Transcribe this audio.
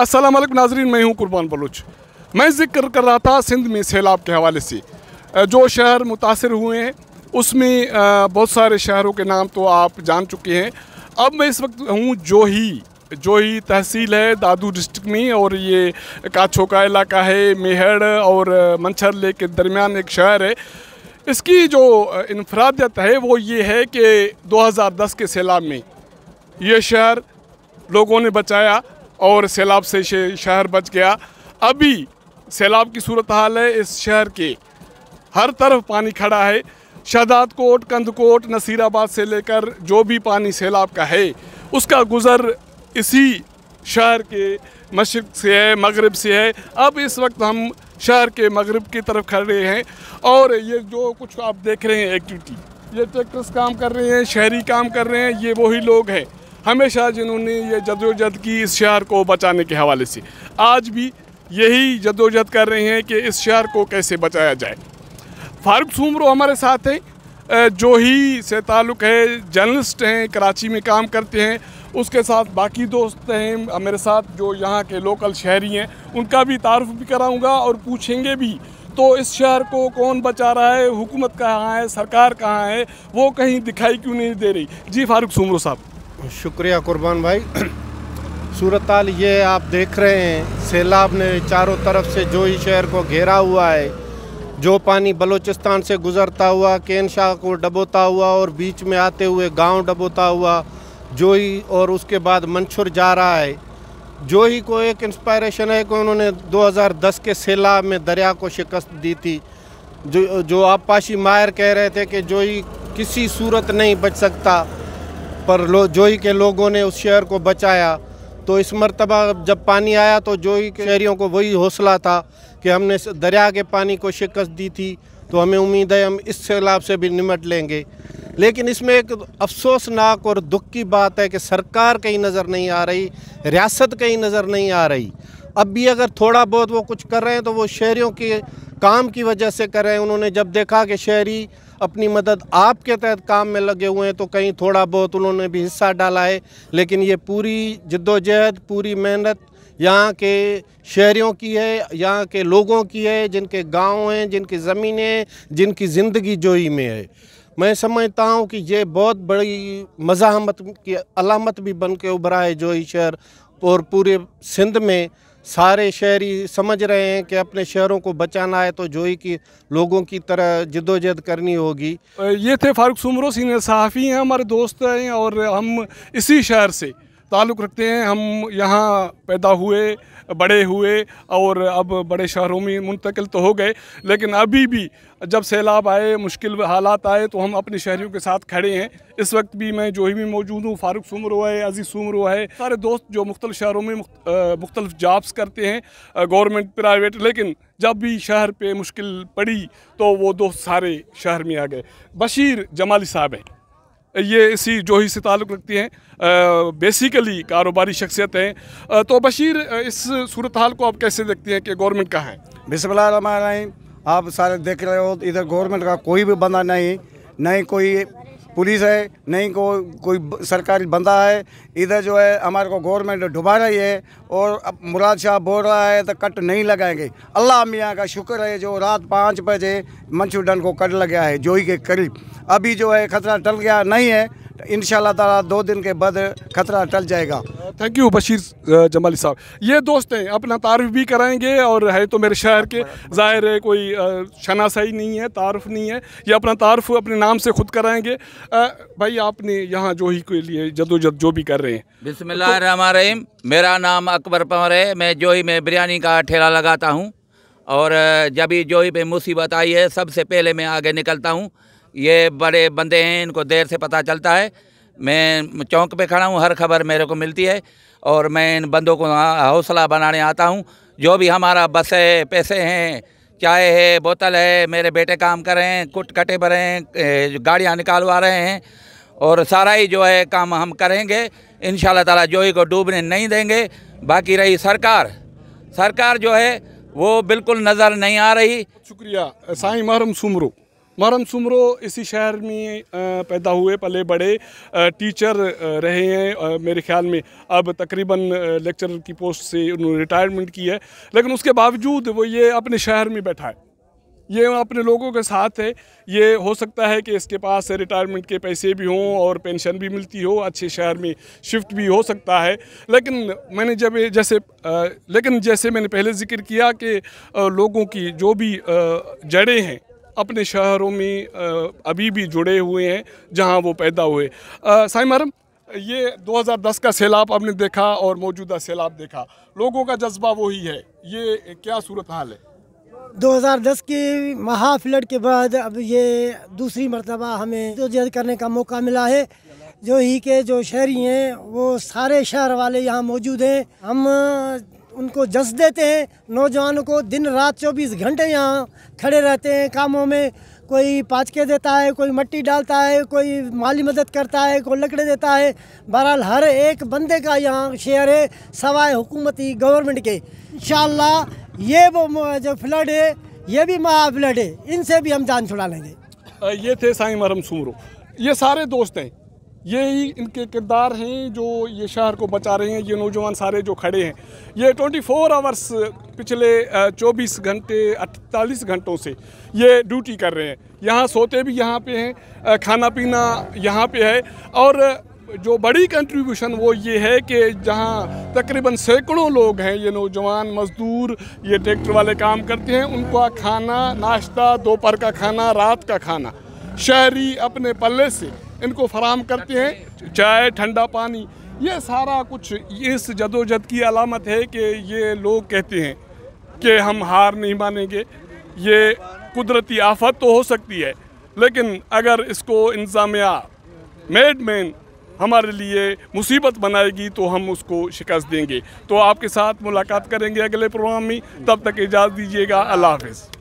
असलम नाजरीन मैं हूं कुर्बान बलूच मैं जिक्र कर रहा था सिंध में सैलाब के हवाले से जो शहर मुतासर हुए हैं उसमें बहुत सारे शहरों के नाम तो आप जान चुके हैं अब मैं इस वक्त हूँ जोही जोही तहसील है दादू डिस्ट्रिक्ट में और ये काछो का इलाका है मेहड़ और मंछर ले के दरमियान एक शहर है इसकी जो इनफरादियत है वो ये है कि 2010 के सैलाब में ये शहर लोगों ने बचाया और सैलाब से शहर बच गया अभी सैलाब की सूरत हाल है इस शहर के हर तरफ पानी खड़ा है शहदाद कोट कंदकोट नसीराबाद से लेकर जो भी पानी सैलाब का है उसका गुज़र इसी शहर के मशरक से है मगरब से है अब इस वक्त हम शहर के मगरब की तरफ खड़े हैं और ये जो कुछ आप देख रहे हैं एक्टिविटी ये ट्रैक्टर्स काम कर रहे हैं शहरी काम कर रहे हैं ये वही लोग हैं हमेशा जिन्होंने ये जदोजहद की इस शहर को बचाने के हवाले से आज भी यही जदोजहद कर रहे हैं कि इस शहर को कैसे बचाया जाए फारूक सूमरो हमारे साथ हैं जो ही से ताल्लुक़ है जर्नलिस्ट हैं कराची में काम करते हैं उसके साथ बाकी दोस्त हैं मेरे साथ जो यहाँ के लोकल शहरी हैं उनका भी तारफ़ भी कराऊँगा और पूछेंगे भी तो इस शहर को कौन बचा रहा है हुकूमत कहाँ है सरकार कहाँ है वो कहीं दिखाई क्यों नहीं दे रही जी फारूक सूमरो साहब शुक्रिया कुर्बान भाई सूरत हाल ये आप देख रहे हैं सैलाब ने चारों तरफ से जो ही शहर को घेरा हुआ है जो पानी बलूचिस्तान से गुज़रता हुआ केन शाह को डबोता हुआ और बीच में आते हुए गांव डबोता हुआ जोई और उसके बाद मंशुर जा रहा है जोही को एक इंस्पायरेशन है कि उन्होंने 2010 के सैलाब में दरिया को शिकस्त दी थी जो जो आपाशी मायर कह रहे थे कि जोही किसी सूरत नहीं बच सकता पर लो जोई के लोगों ने उस शहर को बचाया तो इस मरतबा जब पानी आया तो जोई के शहरीों को वही हौसला था कि हमने दरिया के पानी को शिकस्त दी थी तो हमें उम्मीद है हम इस सैलाब से भी निमट लेंगे लेकिन इसमें एक अफसोसनाक और दुख की बात है कि सरकार कहीं नज़र नहीं आ रही रियासत कहीं नज़र नहीं आ रही अब भी अगर थोड़ा बहुत वो कुछ कर रहे हैं तो वो शहरीों के काम की वजह से कर रहे हैं उन्होंने जब देखा कि शहरी अपनी मदद आपके तहत काम में लगे हुए हैं तो कहीं थोड़ा बहुत उन्होंने भी हिस्सा डाला है लेकिन ये पूरी जद्दोजहद पूरी मेहनत यहाँ के शहरियों की है यहाँ के लोगों की है जिनके गांव हैं जिनकी ज़मीनें हैं जिनकी ज़िंदगी जोई में है मैं समझता हूँ कि ये बहुत बड़ी मज़ामत की अलामत भी बन के उभरा है जोई शहर और पूरे सिंध में सारे शहरी समझ रहे हैं कि अपने शहरों को बचाना है तो जोई की लोगों की तरह जदोजहद करनी होगी ये थे फारूक सुमरो सीनियर सहाफ़ी हैं हमारे दोस्त हैं और हम इसी शहर से ताल्लुक़ रखते हैं हम यहाँ पैदा हुए बड़े हुए और अब बड़े शहरों में मुंतकिल तो हो गए लेकिन अभी भी जब सैलाब आए मुश्किल हालात आए तो हम अपने शहरियों के साथ खड़े हैं इस वक्त भी मैं जो ही मौजूद हूँ फारूक सुमरो है अजीज़ सुमरो है सारे दोस्त जो मुख्तल शहरों में मुख्तलिफ जॉब्स करते हैं गवर्नमेंट प्राइवेट लेकिन जब भी शहर पर मुश्किल पड़ी तो वो दोस्त सारे शहर में आ गए बशीर जमाली साहब हैं ये इसी जोही से ताल्लुक़ रखती हैं बेसिकली कारोबारी शख्सियत हैं तो बशीर इस सूरत हाल को आप कैसे देखते हैं कि गवर्नमेंट का है बिस्मिल्लाह आप सारे देख रहे हो इधर गवर्नमेंट का कोई भी बंदा नहीं नहीं कोई पुलिस है नहीं को कोई सरकारी बंदा है इधर जो है हमारे को गवर्नमेंट डुबा रही है और अब मुराद शाह बोल रहा है तो कट नहीं लगाएंगे अल्लाह मियाँ का शुक्र है जो रात पाँच बजे मंचू डन को कट लग गया है जोई के करीब अभी जो है खतरा टल गया नहीं है इन ताला दो दिन के बाद खतरा टल जाएगा थैंक यू बशीर जमाली साहब ये दोस्त हैं अपना तारफ़ भी कराएंगे और है तो मेरे शहर के ज़ाहिर है कोई uh, शनासाई नहीं है तारफ़ नहीं है ये अपना तारफ़ अपने नाम से खुद कराएंगे uh, भाई आपने यहाँ जो ही के लिए जदोजद जो भी कर रहे हैं बिसमिल्लाम तो, मेरा नाम अकबर पंवर है मैं जोही में बिरयानी का ठेला लगाता हूँ और uh, जब ही जोही पे मुसीबत आई है सबसे पहले मैं आगे निकलता हूँ ये बड़े बंदे हैं इनको देर से पता चलता है मैं चौंक पे खड़ा हूँ हर खबर मेरे को मिलती है और मैं इन बंदों को हौसला बनाने आता हूँ जो भी हमारा बस है पैसे हैं चाय है बोतल है मेरे बेटे काम कर रहे हैं कुट कटे भरे हैं गाड़ियाँ निकालवा रहे हैं और सारा ही जो है काम हम करेंगे इन ताला ही को डूबने नहीं देंगे बाकी रही सरकार सरकार जो है वो बिल्कुल नज़र नहीं आ रही शुक्रिया साई महरम सुमरू मारम सुमरो इसी शहर में पैदा हुए पले बड़े टीचर रहे हैं मेरे ख्याल में अब तकरीबन लेक्चरर की पोस्ट से उन्होंने रिटायरमेंट की है लेकिन उसके बावजूद वो ये अपने शहर में बैठा है ये अपने लोगों के साथ है ये हो सकता है कि इसके पास रिटायरमेंट के पैसे भी हों और पेंशन भी मिलती हो अच्छे शहर में शिफ्ट भी हो सकता है लेकिन मैंने जब जैसे लेकिन जैसे मैंने पहले जिक्र किया कि लोगों की जो भी जड़ें हैं अपने शहरों में अभी भी जुड़े हुए हैं जहां वो पैदा हुए साई मरम ये 2010 का सैलाब आपने देखा और मौजूदा सैलाब देखा लोगों का जज्बा वही है ये क्या सूरत हाल है 2010 की महाफ्लड के बाद अब ये दूसरी मरतबा हमें जद करने का मौका मिला है जो ही के जो शहरी हैं वो सारे शहर वाले यहाँ मौजूद हैं हम उनको जस देते हैं नौजवानों को दिन रात चौबीस घंटे यहाँ खड़े रहते हैं कामों में कोई पाचके देता है कोई मट्टी डालता है कोई माली मदद करता है कोई लकड़े देता है बहरहाल हर एक बंदे का यहाँ शेयर है सवाए हुकूमती गवर्नमेंट के इन ये वो जो फ्लड है ये भी महा फ्लड है इनसे भी हम जान छुड़ा लेंगे ये थे साई मरम सूमरू ये सारे दोस्त हैं यही इनके किरदार हैं जो ये शहर को बचा रहे हैं ये नौजवान सारे जो खड़े हैं ये 24 फोर आवर्स पिछले 24 घंटे 48 घंटों से ये ड्यूटी कर रहे हैं यहाँ सोते भी यहाँ पे हैं खाना पीना यहाँ पे है और जो बड़ी कंट्रीब्यूशन वो ये है कि जहाँ तकरीबन सैकड़ों लोग हैं ये नौजवान मज़दूर ये ट्रैक्टर वाले काम करते हैं उनका खाना नाश्ता दोपहर का खाना रात का खाना शहरी अपने पल्ले से इनको फराम करते हैं चाय ठंडा पानी ये सारा कुछ इस जदोजद की अलामत है कि ये लोग कहते हैं कि हम हार नहीं मानेंगे ये कुदरती आफत तो हो सकती है लेकिन अगर इसको इंतज़ामिया मेडमैन हमारे लिए मुसीबत बनाएगी तो हम उसको शिकस्त देंगे तो आपके साथ मुलाकात करेंगे अगले प्रोग्राम में तब तक इजाज़त दीजिएगा अल्लाह हाफिज़